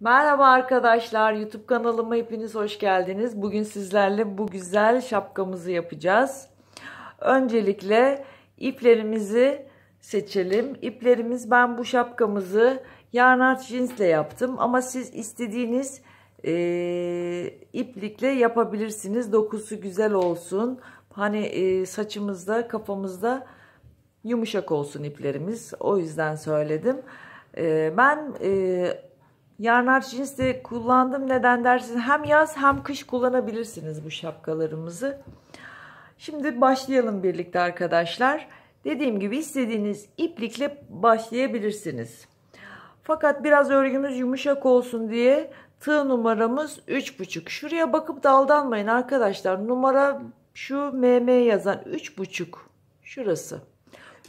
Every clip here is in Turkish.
Merhaba arkadaşlar, YouTube kanalıma hepiniz hoş geldiniz. Bugün sizlerle bu güzel şapkamızı yapacağız. Öncelikle iplerimizi seçelim. İplerimiz ben bu şapkamızı yarnart jeansle yaptım ama siz istediğiniz e, iplikle yapabilirsiniz. Dokusu güzel olsun. Hani e, saçımızda, kafamızda yumuşak olsun iplerimiz. O yüzden söyledim. E, ben e, Yarnar cinsi kullandım neden dersiniz? Hem yaz hem kış kullanabilirsiniz bu şapkalarımızı. Şimdi başlayalım birlikte arkadaşlar. Dediğim gibi istediğiniz iplikle başlayabilirsiniz. Fakat biraz örgümüz yumuşak olsun diye tığ numaramız 3,5. Şuraya bakıp daldanmayın arkadaşlar. Numara şu MM yazan 3,5 şurası.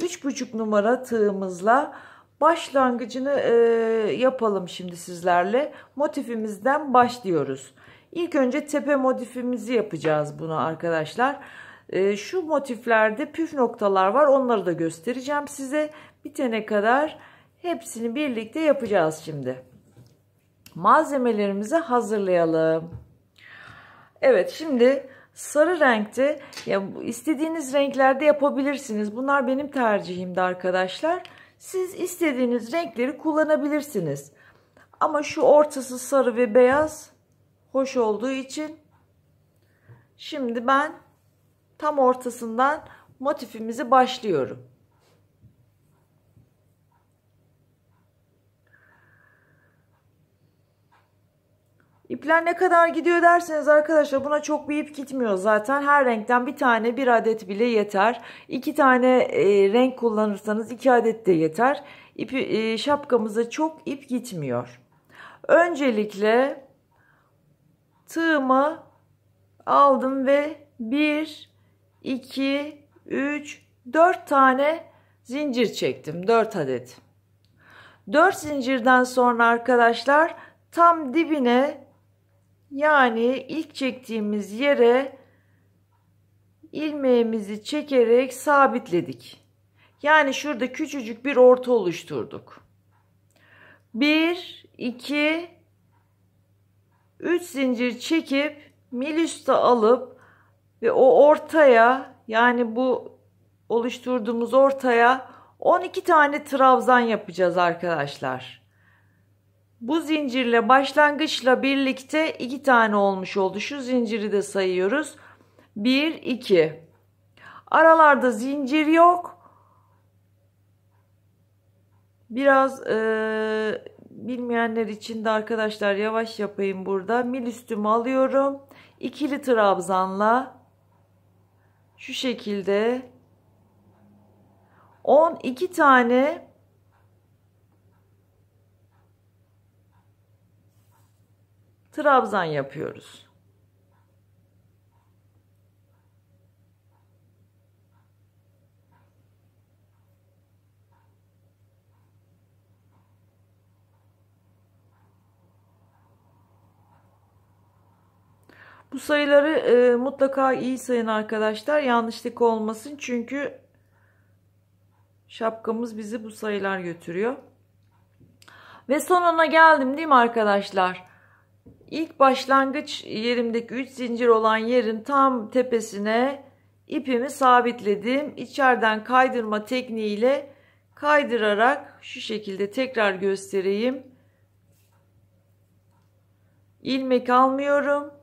3,5 numara tığımızla başlangıcını e, yapalım şimdi sizlerle. Motifimizden başlıyoruz. İlk önce tepe motifimizi yapacağız buna arkadaşlar. E, şu motiflerde püf noktalar var. Onları da göstereceğim size. Bitene kadar hepsini birlikte yapacağız şimdi. Malzemelerimizi hazırlayalım. Evet şimdi sarı renkte ya istediğiniz renklerde yapabilirsiniz. Bunlar benim tercihimdi arkadaşlar. Arkadaşlar siz istediğiniz renkleri kullanabilirsiniz. Ama şu ortası sarı ve beyaz hoş olduğu için şimdi ben tam ortasından motifimizi başlıyorum. İpler ne kadar gidiyor derseniz arkadaşlar buna çok bir ip gitmiyor zaten. Her renkten bir tane bir adet bile yeter. İki tane e, renk kullanırsanız iki adet de yeter. İpi, e, şapkamıza çok ip gitmiyor. Öncelikle tığımı aldım ve 1, 2, 3, 4 tane zincir çektim. 4 adet. 4 zincirden sonra arkadaşlar tam dibine yani ilk çektiğimiz yere ilmeğimizi çekerek sabitledik. Yani şurada küçücük bir orta oluşturduk. 1 2 3 zincir çekip mil üstü alıp ve o ortaya yani bu oluşturduğumuz ortaya 12 tane trabzan yapacağız arkadaşlar. Bu zincirle başlangıçla birlikte iki tane olmuş oldu. Şu zinciri de sayıyoruz. 1, 2. Aralarda zincir yok. Biraz e, bilmeyenler için de arkadaşlar yavaş yapayım burada. Mil üstümü alıyorum. İkili trabzanla şu şekilde 12 tane trabzan yapıyoruz. Bu sayıları e, mutlaka iyi sayın arkadaşlar. Yanlışlık olmasın çünkü şapkamız bizi bu sayılar götürüyor. Ve sonuna geldim değil mi arkadaşlar? İlk başlangıç yerimdeki 3 zincir olan yerin tam tepesine ipimi sabitledim. İçeriden kaydırma tekniğiyle kaydırarak şu şekilde tekrar göstereyim. Ilmek almıyorum.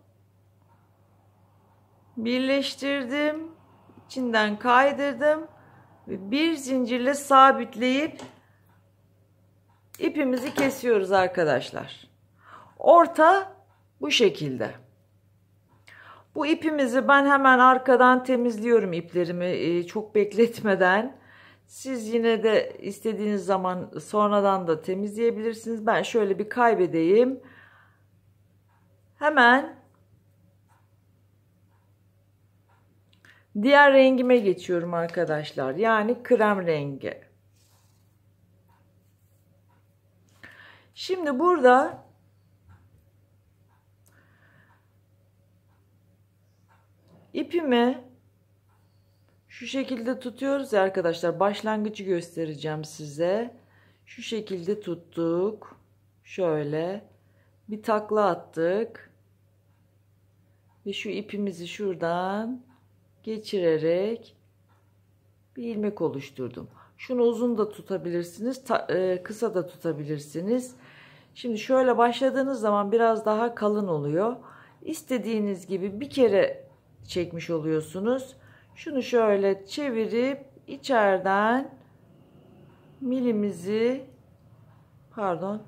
Birleştirdim. İçinden kaydırdım. ve Bir zincirle sabitleyip ipimizi kesiyoruz arkadaşlar. Orta bu şekilde. Bu ipimizi ben hemen arkadan temizliyorum iplerimi e, çok bekletmeden. Siz yine de istediğiniz zaman sonradan da temizleyebilirsiniz. Ben şöyle bir kaybedeyim. Hemen diğer rengime geçiyorum arkadaşlar. Yani krem rengi. Şimdi burada İpimi şu şekilde tutuyoruz arkadaşlar. Başlangıcı göstereceğim size. Şu şekilde tuttuk. Şöyle bir takla attık. Ve şu ipimizi şuradan geçirerek bir ilmek oluşturdum. Şunu uzun da tutabilirsiniz, ta, e, kısa da tutabilirsiniz. Şimdi şöyle başladığınız zaman biraz daha kalın oluyor. İstediğiniz gibi bir kere çekmiş oluyorsunuz. Şunu şöyle çevirip içeriden milimizi pardon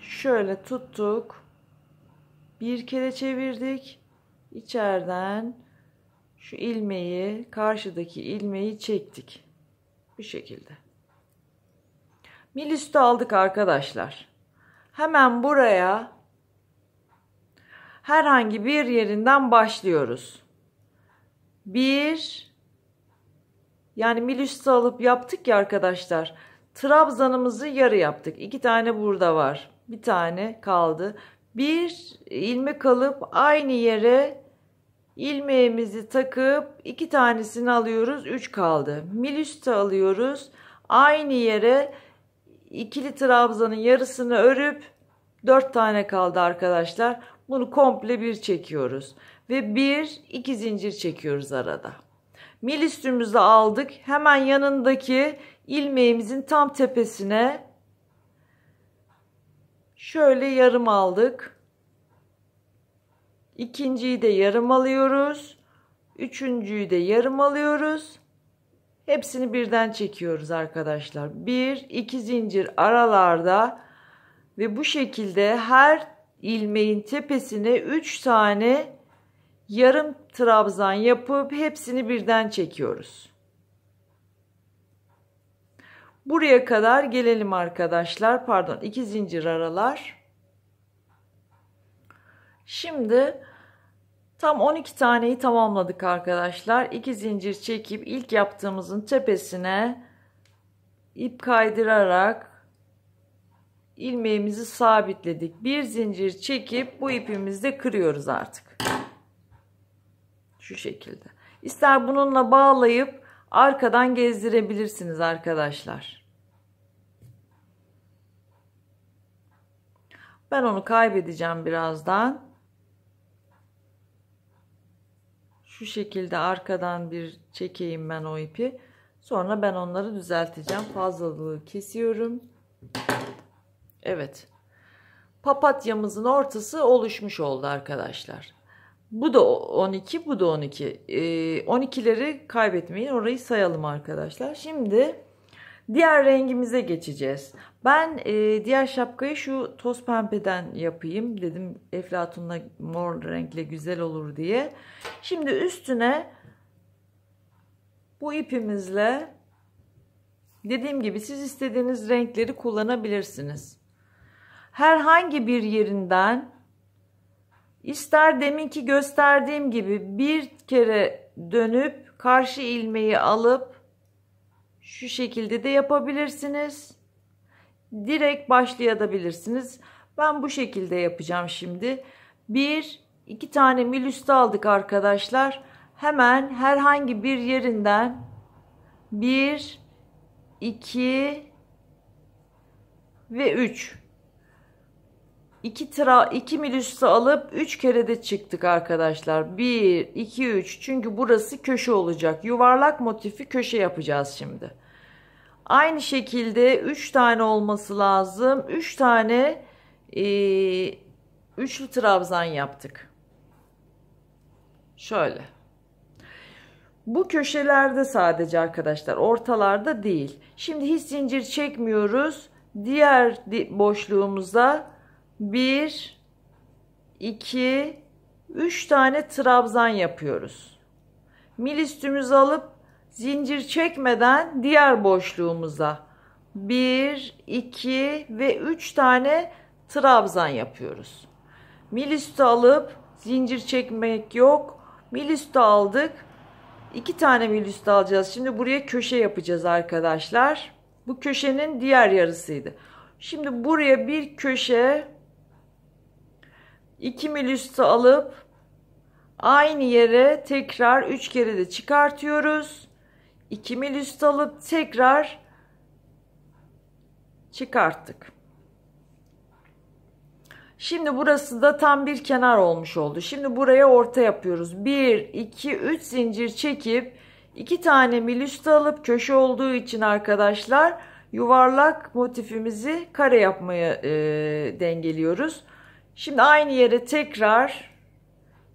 şöyle tuttuk. Bir kere çevirdik. İçeriden şu ilmeği, karşıdaki ilmeği çektik. Bir şekilde. Mil üstü aldık arkadaşlar. Hemen buraya herhangi bir yerinden başlıyoruz. Bir yani mil alıp yaptık ya arkadaşlar. Trabzanımızı yarı yaptık. İki tane burada var. Bir tane kaldı. Bir ilmek alıp aynı yere ilmeğimizi takıp iki tanesini alıyoruz. Üç kaldı. Milüste alıyoruz. Aynı yere ikili trabzanın yarısını örüp dört tane kaldı arkadaşlar. Bunu komple bir çekiyoruz. Ve bir iki zincir çekiyoruz arada. Mil üstümüzü aldık. Hemen yanındaki ilmeğimizin tam tepesine şöyle yarım aldık. İkinciyi de yarım alıyoruz. Üçüncüyü de yarım alıyoruz. Hepsini birden çekiyoruz arkadaşlar. Bir, iki zincir aralarda ve bu şekilde her ilmeğin tepesine 3 tane yarım trabzan yapıp hepsini birden çekiyoruz. Buraya kadar gelelim arkadaşlar. Pardon, iki zincir aralar. Şimdi tam 12 taneyi tamamladık arkadaşlar. İki zincir çekip ilk yaptığımızın tepesine ip kaydırarak ilmeğimizi sabitledik. Bir zincir çekip bu ipimizi de kırıyoruz artık. Şu şekilde. İster bununla bağlayıp arkadan gezdirebilirsiniz arkadaşlar. Ben onu kaybedeceğim birazdan. Şu şekilde arkadan bir çekeyim ben o ipi. Sonra ben onları düzelteceğim. Fazlalığı kesiyorum. Evet. Papatyamızın ortası oluşmuş oldu arkadaşlar. Bu da 12, bu da 12. Ee, 12'leri kaybetmeyin. Orayı sayalım arkadaşlar. Şimdi diğer rengimize geçeceğiz. Ben e, diğer şapkayı şu toz pembeden yapayım. Dedim Eflatun'la mor renkle güzel olur diye. Şimdi üstüne bu ipimizle dediğim gibi siz istediğiniz renkleri kullanabilirsiniz herhangi bir yerinden ister deminki gösterdiğim gibi bir kere dönüp karşı ilmeği alıp şu şekilde de yapabilirsiniz. Direkt başlayabilirsiniz. Ben bu şekilde yapacağım şimdi. Bir, iki tane milüste aldık arkadaşlar. Hemen herhangi bir yerinden bir, iki ve üç 2 tıra 2 milüsü alıp 3 kere de çıktık arkadaşlar. 1 2 3 çünkü burası köşe olacak. Yuvarlak motifi köşe yapacağız şimdi. Aynı şekilde 3 tane olması lazım. 3 tane e, üçlü trabzan yaptık. Şöyle. Bu köşelerde sadece arkadaşlar ortalarda değil. Şimdi hiç zincir çekmiyoruz. Diğer boşluğumuza 1 2 3 tane trabzan yapıyoruz. Mil üstümüzü alıp zincir çekmeden diğer boşluğumuza 1 2 ve 3 tane trabzan yapıyoruz. Mil üstü alıp zincir çekmek yok. Mil üstü aldık. 2 tane mil üstü alacağız. Şimdi buraya köşe yapacağız arkadaşlar. Bu köşenin diğer yarısıydı. Şimdi buraya bir köşe 2 mil üstü alıp aynı yere tekrar 3 kere de çıkartıyoruz. 2 mil üstü alıp tekrar çıkarttık. Şimdi burası da tam bir kenar olmuş oldu. Şimdi buraya orta yapıyoruz. 1, 2, 3 zincir çekip 2 tane mil üstü alıp köşe olduğu için arkadaşlar yuvarlak motifimizi kare yapmaya e, dengeliyoruz. Şimdi aynı yere tekrar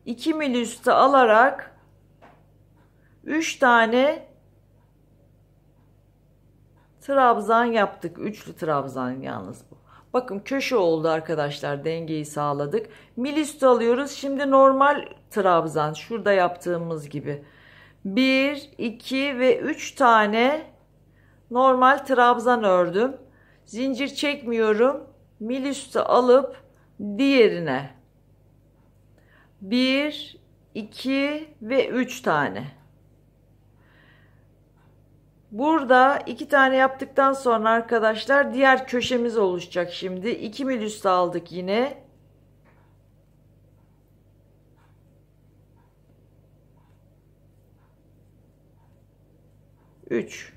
2 mil üstü alarak 3 tane trabzan yaptık. Üçlü trabzan yalnız bu. Bakın köşe oldu arkadaşlar. Dengeyi sağladık. Mil üstü alıyoruz. Şimdi normal trabzan. Şurada yaptığımız gibi. 1, 2 ve 3 tane normal trabzan ördüm. Zincir çekmiyorum. Mil üstü alıp diğerine bir, iki ve üç tane burada iki tane yaptıktan sonra arkadaşlar diğer köşemiz oluşacak şimdi İki mil üstü aldık yine Üç.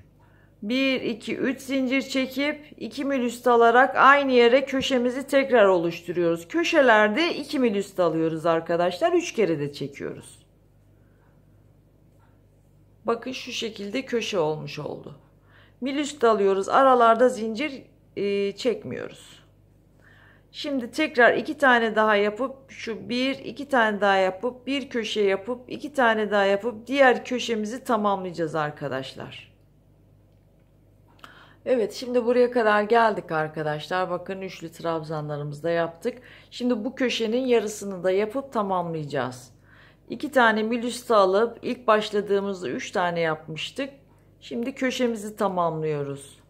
1, 2, 3 zincir çekip 2 mil üst alarak aynı yere köşemizi tekrar oluşturuyoruz. Köşelerde 2 mil üst alıyoruz arkadaşlar. 3 kere de çekiyoruz. Bakın şu şekilde köşe olmuş oldu. Mil üst alıyoruz. Aralarda zincir e, çekmiyoruz. Şimdi tekrar iki tane daha yapıp şu bir iki tane daha yapıp bir köşe yapıp iki tane daha yapıp diğer köşemizi tamamlayacağız arkadaşlar. Evet şimdi buraya kadar geldik arkadaşlar. Bakın üçlü trabzanlarımızda yaptık. Şimdi bu köşenin yarısını da yapıp tamamlayacağız. İki tane milüste alıp ilk başladığımızda üç tane yapmıştık. Şimdi köşemizi tamamlıyoruz.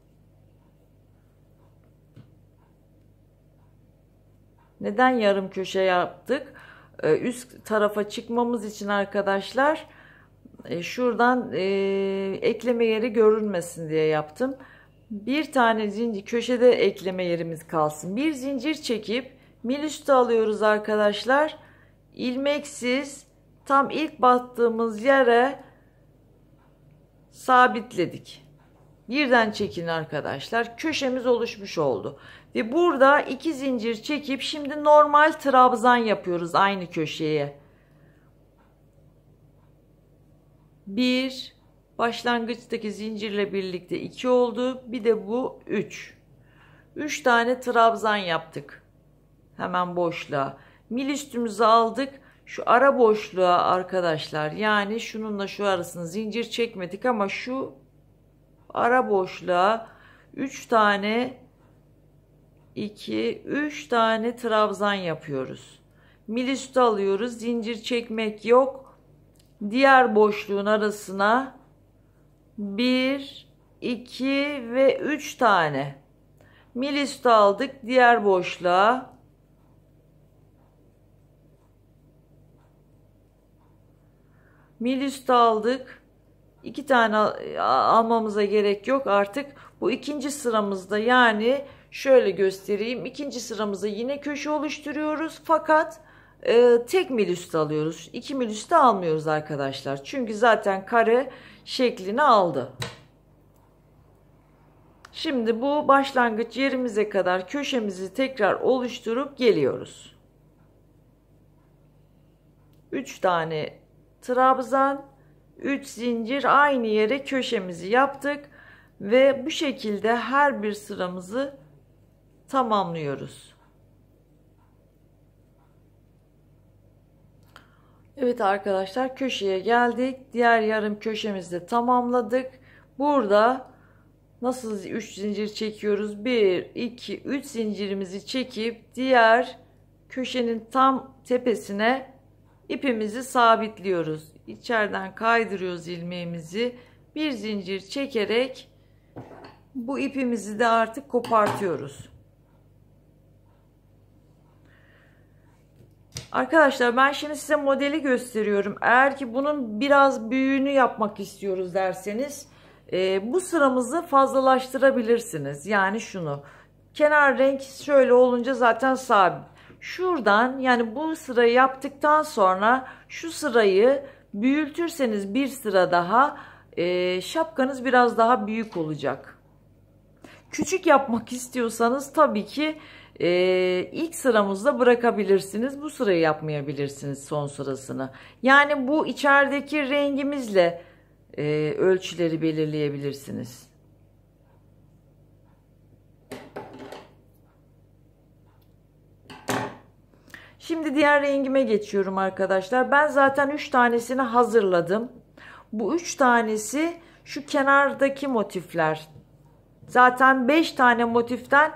Neden yarım köşe yaptık? Ee, üst tarafa çıkmamız için arkadaşlar e, şuradan e, ekleme yeri görünmesin diye yaptım bir tane zincir köşede ekleme yerimiz kalsın. Bir zincir çekip mil üstü alıyoruz arkadaşlar. İlmeksiz tam ilk battığımız yere sabitledik. Birden çekin arkadaşlar. Köşemiz oluşmuş oldu. Ve burada iki zincir çekip şimdi normal trabzan yapıyoruz aynı köşeye. 1 Başlangıçtaki zincirle birlikte 2 oldu. Bir de bu 3. 3 tane trabzan yaptık. Hemen boşluğa. Mil üstümüzü aldık. Şu ara boşluğa arkadaşlar yani şununla şu arasını zincir çekmedik ama şu ara boşluğa 3 tane 2 3 tane trabzan yapıyoruz. Mil üstü alıyoruz. Zincir çekmek yok. Diğer boşluğun arasına 1, 2 ve 3 tane mil üstü aldık diğer boşluğa. Mil üstü aldık. 2 tane almamıza gerek yok artık. Bu ikinci sıramızda yani şöyle göstereyim. İkinci sıramızda yine köşe oluşturuyoruz. Fakat e, tek mil üstü alıyoruz. 2 mil üstü almıyoruz arkadaşlar. Çünkü zaten kare şeklini aldı. Şimdi bu başlangıç yerimize kadar köşemizi tekrar oluşturup geliyoruz. 3 tane trabzan, 3 zincir aynı yere köşemizi yaptık ve bu şekilde her bir sıramızı tamamlıyoruz. Evet arkadaşlar köşeye geldik. Diğer yarım köşemizde tamamladık. Burada nasıl 3 zincir çekiyoruz? 1, 2, 3 zincirimizi çekip diğer köşenin tam tepesine ipimizi sabitliyoruz. İçeriden kaydırıyoruz ilmeğimizi. Bir zincir çekerek bu ipimizi de artık kopartıyoruz. Arkadaşlar ben şimdi size modeli gösteriyorum. Eğer ki bunun biraz büyüğünü yapmak istiyoruz derseniz e, bu sıramızı fazlalaştırabilirsiniz. Yani şunu kenar renk şöyle olunca zaten sabit. Şuradan yani bu sırayı yaptıktan sonra şu sırayı büyütürseniz bir sıra daha e, şapkanız biraz daha büyük olacak. Küçük yapmak istiyorsanız tabii ki e, ilk sıramızda bırakabilirsiniz. Bu sırayı yapmayabilirsiniz son sırasını. Yani bu içerideki rengimizle e, ölçüleri belirleyebilirsiniz. Şimdi diğer rengime geçiyorum arkadaşlar. Ben zaten 3 tanesini hazırladım. Bu 3 tanesi şu kenardaki motifler. Zaten 5 tane motiften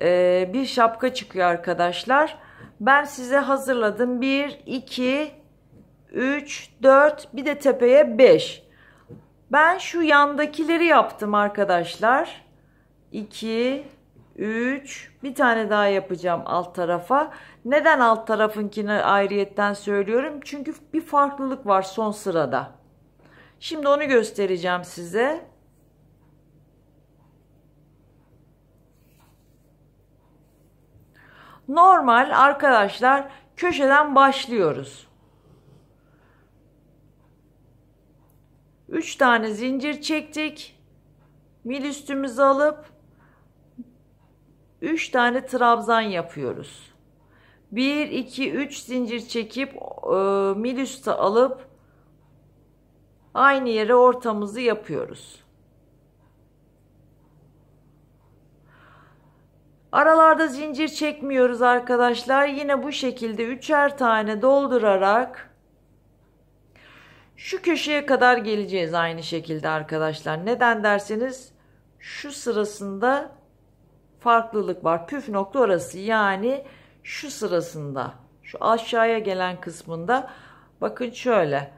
e, bir şapka çıkıyor arkadaşlar. Ben size hazırladım. 1, 2, 3, 4 bir de tepeye 5. Ben şu yandakileri yaptım arkadaşlar. 2, 3 bir tane daha yapacağım alt tarafa. Neden alt tarafınkini ayrıyetten söylüyorum? Çünkü bir farklılık var son sırada. Şimdi onu göstereceğim size. Normal arkadaşlar köşeden başlıyoruz. 3 tane zincir çektik. Mil üstümüzü alıp 3 tane trabzan yapıyoruz. 1 2 3 zincir çekip e, mil üstü alıp aynı yere ortamızı yapıyoruz. Aralarda zincir çekmiyoruz arkadaşlar. Yine bu şekilde üçer tane doldurarak şu köşeye kadar geleceğiz aynı şekilde arkadaşlar. Neden derseniz şu sırasında farklılık var. Püf nokta orası. Yani şu sırasında şu aşağıya gelen kısmında bakın şöyle.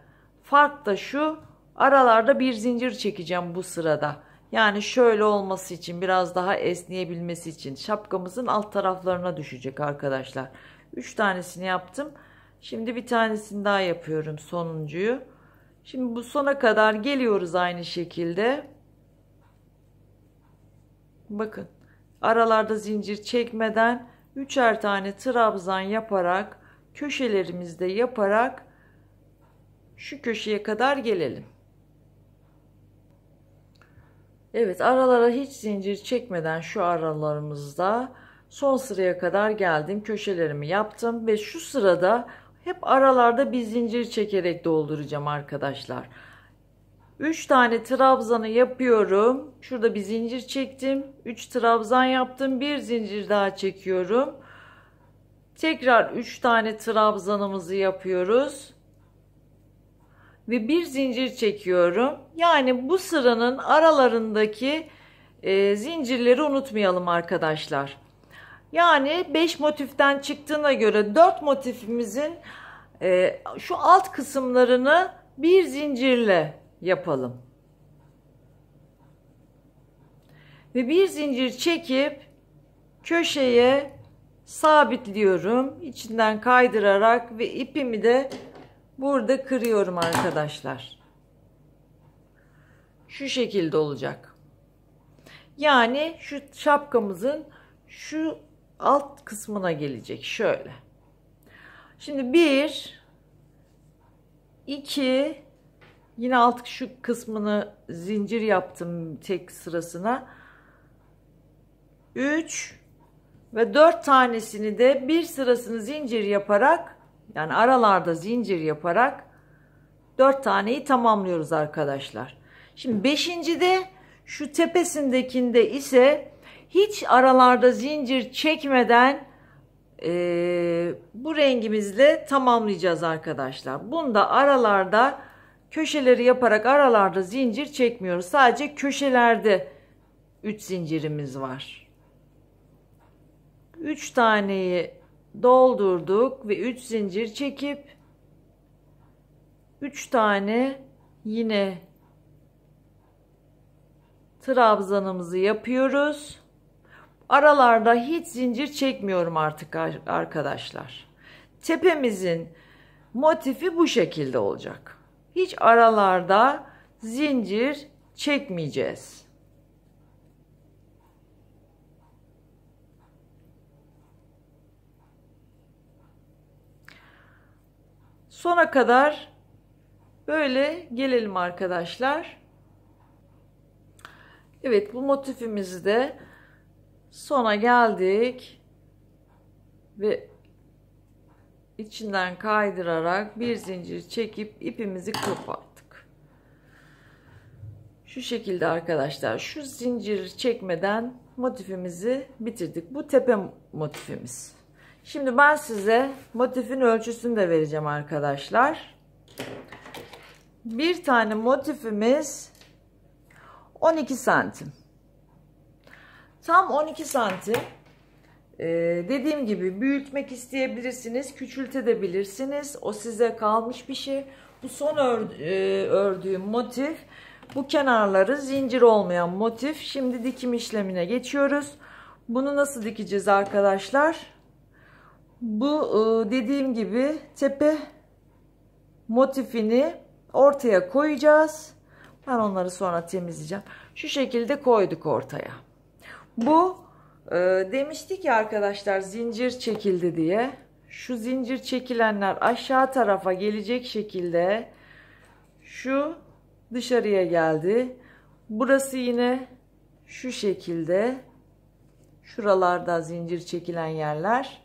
Fark da şu aralarda bir zincir çekeceğim bu sırada. Yani şöyle olması için biraz daha esneyebilmesi için şapkamızın alt taraflarına düşecek arkadaşlar. 3 tanesini yaptım. Şimdi bir tanesini daha yapıyorum sonuncuyu. Şimdi bu sona kadar geliyoruz aynı şekilde. Bakın aralarda zincir çekmeden üçer tane trabzan yaparak köşelerimizde yaparak şu köşeye kadar gelelim. Evet aralara hiç zincir çekmeden şu aralarımızda son sıraya kadar geldim. Köşelerimi yaptım ve şu sırada hep aralarda bir zincir çekerek dolduracağım arkadaşlar. 3 tane trabzanı yapıyorum. Şurada bir zincir çektim. 3 trabzan yaptım. Bir zincir daha çekiyorum. Tekrar 3 tane trabzanımızı yapıyoruz ve bir zincir çekiyorum. Yani bu sıranın aralarındaki e, zincirleri unutmayalım arkadaşlar. Yani 5 motiften çıktığına göre 4 motifimizin e, şu alt kısımlarını bir zincirle yapalım. Ve bir zincir çekip köşeye sabitliyorum. İçinden kaydırarak ve ipimi de Burada kırıyorum arkadaşlar. Şu şekilde olacak. Yani şu şapkamızın şu alt kısmına gelecek. Şöyle. Şimdi bir, iki, yine alt şu kısmını zincir yaptım tek sırasına. Üç ve dört tanesini de bir sırasını zincir yaparak yani aralarda zincir yaparak dört taneyi tamamlıyoruz arkadaşlar. Şimdi beşinci de şu tepesindekinde ise hiç aralarda zincir çekmeden e, bu rengimizle tamamlayacağız arkadaşlar. Bunda aralarda köşeleri yaparak aralarda zincir çekmiyoruz. Sadece köşelerde 3 zincirimiz var. 3 taneyi doldurduk ve 3 zincir çekip 3 tane yine trabzanımızı yapıyoruz. Aralarda hiç zincir çekmiyorum artık arkadaşlar. Tepemizin motifi bu şekilde olacak. Hiç aralarda zincir çekmeyeceğiz. Sona kadar böyle gelelim arkadaşlar. Evet bu motifimizi de sona geldik ve içinden kaydırarak bir zincir çekip ipimizi kapattık. Şu şekilde arkadaşlar şu zincir çekmeden motifimizi bitirdik. Bu tepe motifimiz. Şimdi ben size motifin ölçüsünü de vereceğim arkadaşlar. Bir tane motifimiz 12 santim. Tam 12 santim. Ee, dediğim gibi büyütmek isteyebilirsiniz, küçültebilirsiniz. O size kalmış bir şey. Bu son e, ördüğüm motif. Bu kenarları zincir olmayan motif. Şimdi dikim işlemine geçiyoruz. Bunu nasıl dikeceğiz arkadaşlar? Bu e, dediğim gibi tepe motifini ortaya koyacağız. Ben onları sonra temizleyeceğim. Şu şekilde koyduk ortaya. Bu e, demiştik ya arkadaşlar zincir çekildi diye. Şu zincir çekilenler aşağı tarafa gelecek şekilde şu dışarıya geldi. Burası yine şu şekilde. Şuralarda zincir çekilen yerler.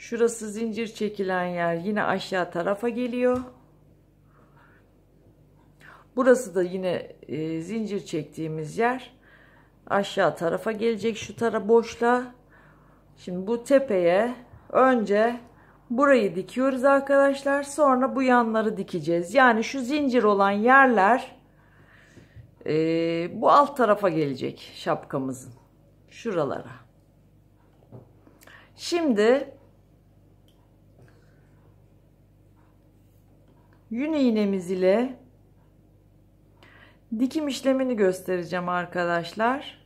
Şurası zincir çekilen yer yine aşağı tarafa geliyor. Burası da yine e, zincir çektiğimiz yer aşağı tarafa gelecek şu tara boşla. Şimdi bu tepeye önce burayı dikiyoruz arkadaşlar. Sonra bu yanları dikeceğiz. Yani şu zincir olan yerler e, bu alt tarafa gelecek şapkamızın. Şuralara. Şimdi yün iğnemiz ile dikim işlemini göstereceğim arkadaşlar.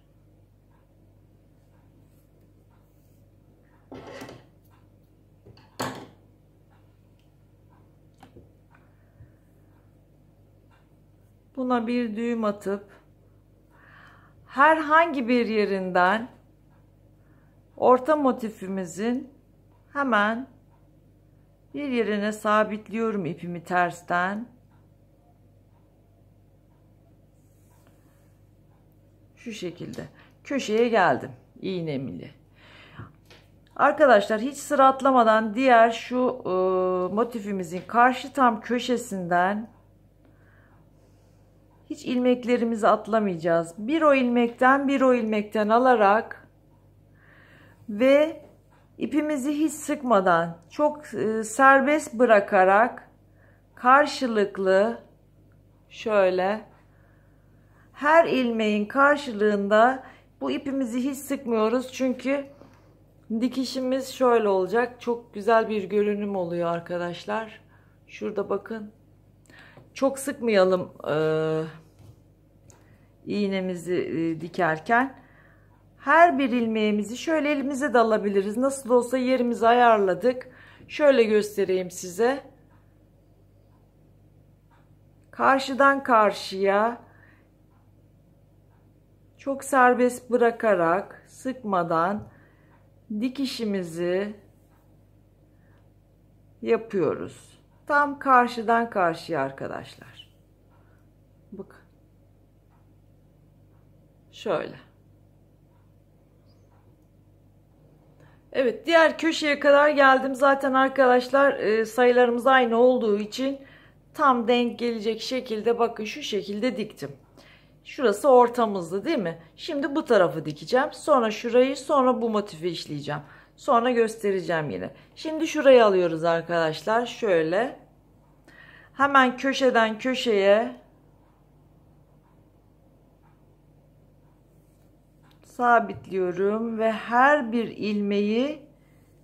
Buna bir düğüm atıp herhangi bir yerinden orta motifimizin hemen bir yerine sabitliyorum ipimi tersten. Şu şekilde köşeye geldim iğnemili. Arkadaşlar hiç sıra atlamadan diğer şu e, motifimizin karşı tam köşesinden hiç ilmeklerimizi atlamayacağız. Bir o ilmekten bir o ilmekten alarak ve ipimizi hiç sıkmadan çok e, serbest bırakarak karşılıklı şöyle her ilmeğin karşılığında bu ipimizi hiç sıkmıyoruz çünkü dikişimiz şöyle olacak çok güzel bir görünüm oluyor arkadaşlar şurada bakın çok sıkmayalım e, iğnemizi e, dikerken her bir ilmeğimizi şöyle elimize de alabiliriz. Nasıl olsa yerimizi ayarladık. Şöyle göstereyim size. Karşıdan karşıya çok serbest bırakarak sıkmadan dikişimizi yapıyoruz. Tam karşıdan karşıya arkadaşlar. Bak. Şöyle. Evet diğer köşeye kadar geldim. Zaten arkadaşlar e, sayılarımız aynı olduğu için tam denk gelecek şekilde bakın şu şekilde diktim. Şurası ortamızdı değil mi? Şimdi bu tarafı dikeceğim. Sonra şurayı sonra bu motifi işleyeceğim. Sonra göstereceğim yine. Şimdi şurayı alıyoruz arkadaşlar. Şöyle. Hemen köşeden köşeye sabitliyorum ve her bir ilmeği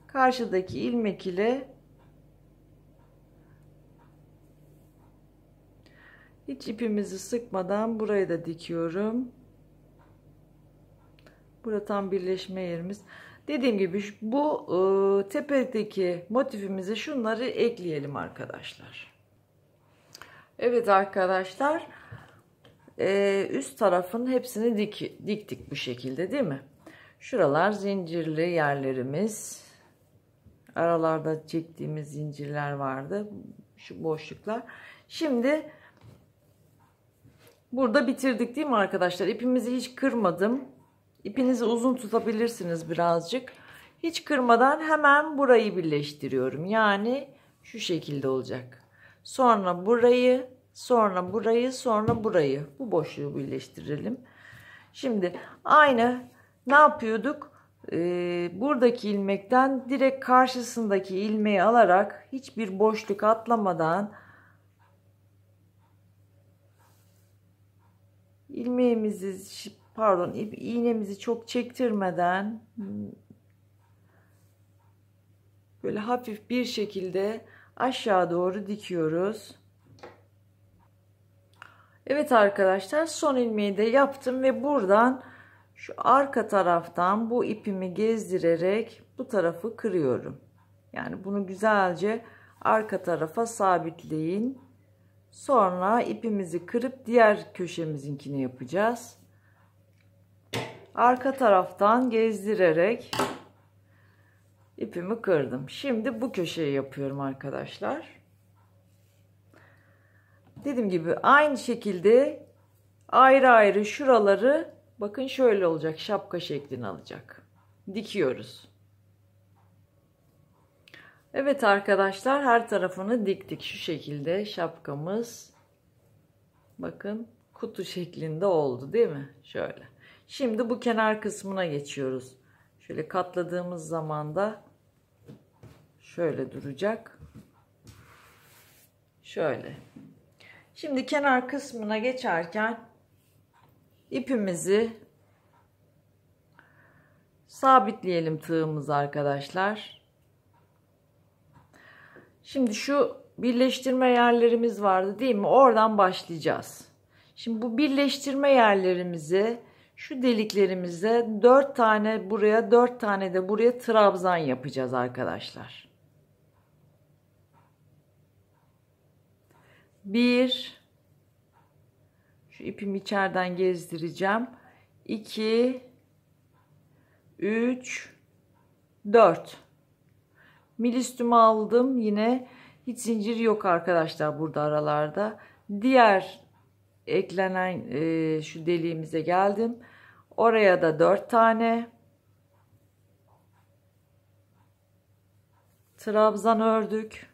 karşıdaki ilmek ile hiç ipimizi sıkmadan burayı da dikiyorum. Burada tam birleşme yerimiz. Dediğim gibi bu ıı, tepedeki motifimize şunları ekleyelim arkadaşlar. Evet arkadaşlar e, üst tarafın hepsini dik, diktik bu şekilde değil mi? Şuralar zincirli yerlerimiz. Aralarda çektiğimiz zincirler vardı. Şu boşluklar. Şimdi burada bitirdik değil mi arkadaşlar? İpimizi hiç kırmadım. İpinizi uzun tutabilirsiniz birazcık. Hiç kırmadan hemen burayı birleştiriyorum. Yani şu şekilde olacak. Sonra burayı Sonra burayı, sonra burayı. Bu boşluğu birleştirelim. Şimdi aynı ne yapıyorduk? Ee, buradaki ilmekten direkt karşısındaki ilmeği alarak hiçbir boşluk atlamadan ilmeğimizi pardon iğnemizi çok çektirmeden böyle hafif bir şekilde aşağı doğru dikiyoruz. Evet arkadaşlar son ilmeği de yaptım ve buradan şu arka taraftan bu ipimi gezdirerek bu tarafı kırıyorum. Yani bunu güzelce arka tarafa sabitleyin. Sonra ipimizi kırıp diğer köşemizinkini yapacağız. Arka taraftan gezdirerek ipimi kırdım. Şimdi bu köşeyi yapıyorum arkadaşlar. Dediğim gibi aynı şekilde ayrı ayrı şuraları bakın şöyle olacak. Şapka şeklini alacak. Dikiyoruz. Evet arkadaşlar her tarafını diktik şu şekilde şapkamız bakın kutu şeklinde oldu değil mi? Şöyle. Şimdi bu kenar kısmına geçiyoruz. Şöyle katladığımız zaman da şöyle duracak. Şöyle Şimdi kenar kısmına geçerken ipimizi sabitleyelim tığımız arkadaşlar. Şimdi şu birleştirme yerlerimiz vardı değil mi? Oradan başlayacağız. Şimdi bu birleştirme yerlerimizi şu deliklerimize 4 tane buraya 4 tane de buraya trabzan yapacağız arkadaşlar. 1 şu ipimi içeriden gezdireceğim 2 3 4 mil aldım yine hiç zincir yok arkadaşlar burada aralarda diğer eklenen e, şu deliğimize geldim oraya da 4 tane trabzan ördük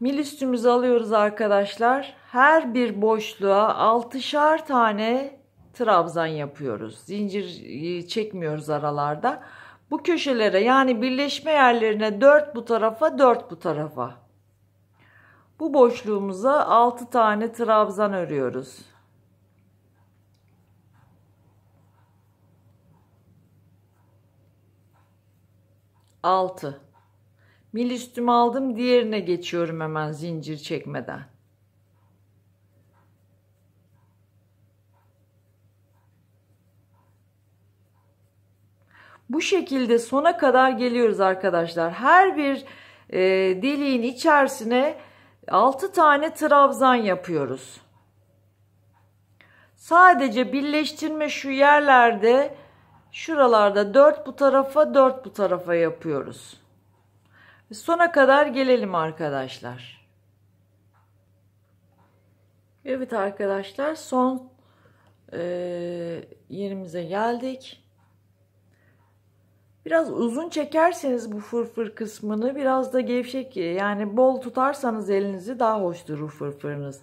Mil üstümüzü alıyoruz arkadaşlar. Her bir boşluğa altışar tane trabzan yapıyoruz. Zincir e, çekmiyoruz aralarda. Bu köşelere yani birleşme yerlerine 4 bu tarafa 4 bu tarafa. Bu boşluğumuza 6 tane trabzan örüyoruz. Altı. Mil üstüme aldım. Diğerine geçiyorum hemen zincir çekmeden. Bu şekilde sona kadar geliyoruz arkadaşlar. Her bir e, deliğin içerisine 6 tane trabzan yapıyoruz. Sadece birleştirme şu yerlerde şuralarda 4 bu tarafa 4 bu tarafa yapıyoruz. Sona kadar gelelim arkadaşlar. Evet arkadaşlar son e, yerimize geldik. Biraz uzun çekerseniz bu fırfır kısmını biraz da gevşek yani bol tutarsanız elinizi daha hoş durur fırfırınız.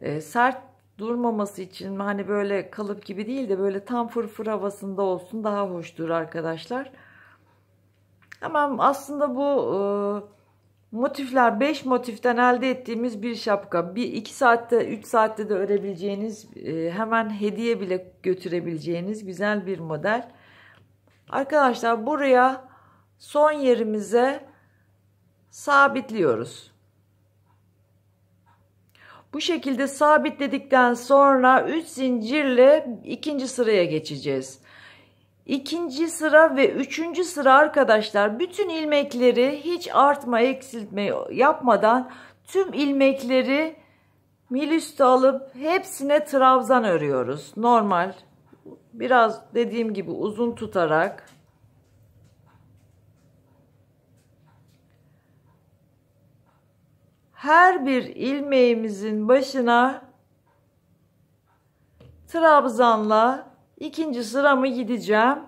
E, sert durmaması için hani böyle kalıp gibi değil de böyle tam fırfır havasında olsun daha hoş durur arkadaşlar. Arkadaşlar. Hemen aslında bu e, motifler 5 motiften elde ettiğimiz bir şapka. Bir 2 saatte 3 saatte de örebileceğiniz e, hemen hediye bile götürebileceğiniz güzel bir model. Arkadaşlar buraya son yerimize sabitliyoruz. Bu şekilde sabitledikten sonra 3 zincirle ikinci sıraya geçeceğiz. İkinci sıra ve üçüncü sıra arkadaşlar bütün ilmekleri hiç artma eksiltme yapmadan tüm ilmekleri milüstü alıp hepsine trabzan örüyoruz. Normal biraz dediğim gibi uzun tutarak her bir ilmeğimizin başına trabzanla İkinci sıramı gideceğim.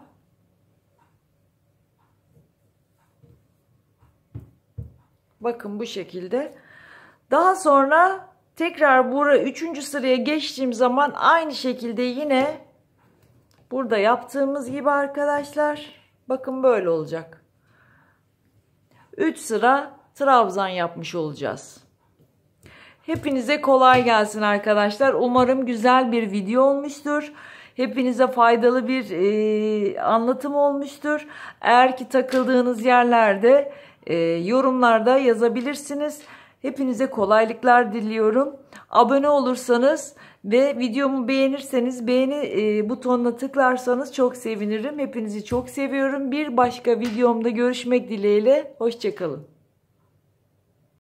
Bakın bu şekilde. Daha sonra tekrar buraya üçüncü sıraya geçtiğim zaman aynı şekilde yine burada yaptığımız gibi arkadaşlar. Bakın böyle olacak. Üç sıra trabzan yapmış olacağız. Hepinize kolay gelsin arkadaşlar. Umarım güzel bir video olmuştur hepinize faydalı bir e, anlatım olmuştur. Eğer ki takıldığınız yerlerde e, yorumlarda yazabilirsiniz. Hepinize kolaylıklar diliyorum. Abone olursanız ve videomu beğenirseniz beğeni e, butonuna tıklarsanız çok sevinirim. Hepinizi çok seviyorum. Bir başka videomda görüşmek dileğiyle. Hoşçakalın.